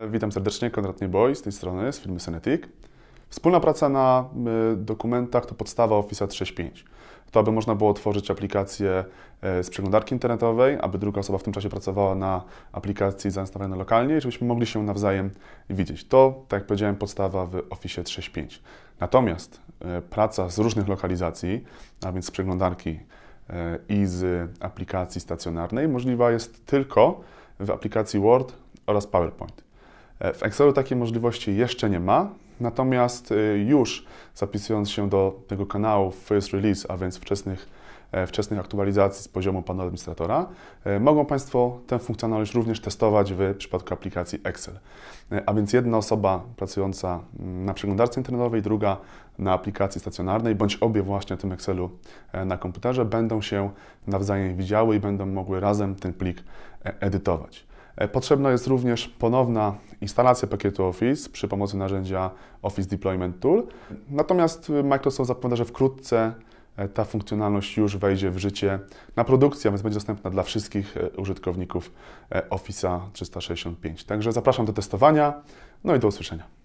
Witam serdecznie, Konrad Nieboj z tej strony, z firmy Senetic. Wspólna praca na y, dokumentach to podstawa Office 365. To, aby można było tworzyć aplikację e, z przeglądarki internetowej, aby druga osoba w tym czasie pracowała na aplikacji zainstalowanej lokalnie, żebyśmy mogli się nawzajem widzieć. To, tak jak powiedziałem, podstawa w Office 365. Natomiast e, praca z różnych lokalizacji, a więc z przeglądarki e, i z aplikacji stacjonarnej, możliwa jest tylko w aplikacji Word oraz PowerPoint. E, w Excelu takiej możliwości jeszcze nie ma, natomiast y, już zapisując się do tego kanału First Release, a więc wczesnych, e, wczesnych aktualizacji z poziomu panelu administratora, e, mogą Państwo tę funkcjonalność również testować w przypadku aplikacji Excel. A więc jedna osoba pracująca mm, na przeglądarce internetowej, druga na aplikacji stacjonarnej, bądź obie właśnie w tym Excelu na komputerze będą się nawzajem widziały i będą mogły razem ten plik edytować. E, potrzebna jest również ponowna instalacja pakietu Office przy pomocy narzędzia Office Deployment Tool. Natomiast e, Microsoft zapowiada, że wkrótce e, ta funkcjonalność już wejdzie w życie na produkcję, więc będzie dostępna dla wszystkich użytkowników Office 365. Także zapraszam do testowania, no i do usłyszenia.